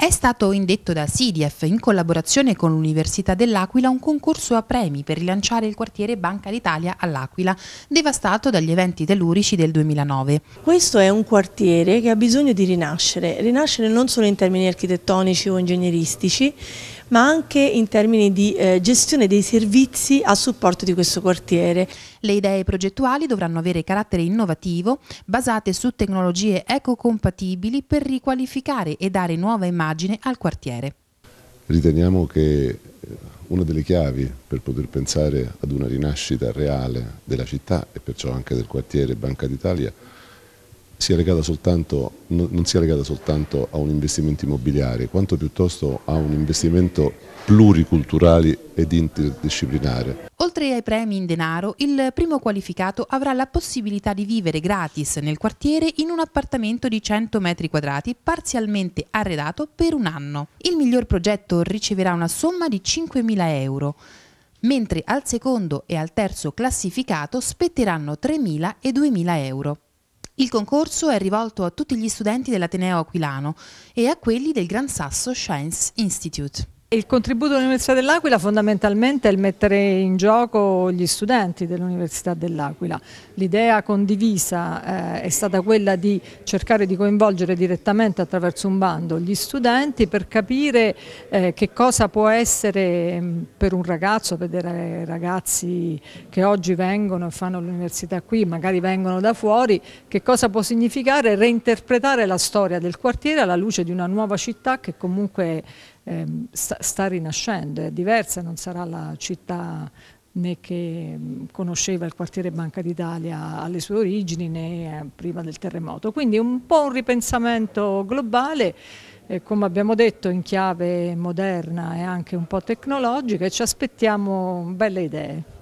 È stato indetto da SIDIEF in collaborazione con l'Università dell'Aquila un concorso a premi per rilanciare il quartiere Banca d'Italia all'Aquila, devastato dagli eventi tellurici del 2009. Questo è un quartiere che ha bisogno di rinascere, rinascere non solo in termini architettonici o ingegneristici, ma anche in termini di eh, gestione dei servizi a supporto di questo quartiere. Le idee progettuali dovranno avere carattere innovativo, basate su tecnologie ecocompatibili per riqualificare e dare nuova immagine al quartiere. Riteniamo che eh, una delle chiavi per poter pensare ad una rinascita reale della città e perciò anche del quartiere Banca d'Italia sia soltanto, non sia legata soltanto a un investimento immobiliare, quanto piuttosto a un investimento pluriculturale ed interdisciplinare. Oltre ai premi in denaro, il primo qualificato avrà la possibilità di vivere gratis nel quartiere in un appartamento di 100 metri quadrati parzialmente arredato per un anno. Il miglior progetto riceverà una somma di 5.000 euro mentre al secondo e al terzo classificato spetteranno 3.000 e 2.000 euro. Il concorso è rivolto a tutti gli studenti dell'Ateneo Aquilano e a quelli del Gran Sasso Science Institute. Il contributo dell'Università dell'Aquila fondamentalmente è il mettere in gioco gli studenti dell'Università dell'Aquila. L'idea condivisa eh, è stata quella di cercare di coinvolgere direttamente attraverso un bando gli studenti per capire eh, che cosa può essere mm, per un ragazzo, per dei ragazzi che oggi vengono e fanno l'università qui, magari vengono da fuori, che cosa può significare reinterpretare la storia del quartiere alla luce di una nuova città che comunque Ehm, sta, sta rinascendo, è diversa, non sarà la città né che mm, conosceva il quartiere Banca d'Italia alle sue origini né eh, prima del terremoto. Quindi un po' un ripensamento globale, eh, come abbiamo detto, in chiave moderna e anche un po' tecnologica e ci aspettiamo belle idee.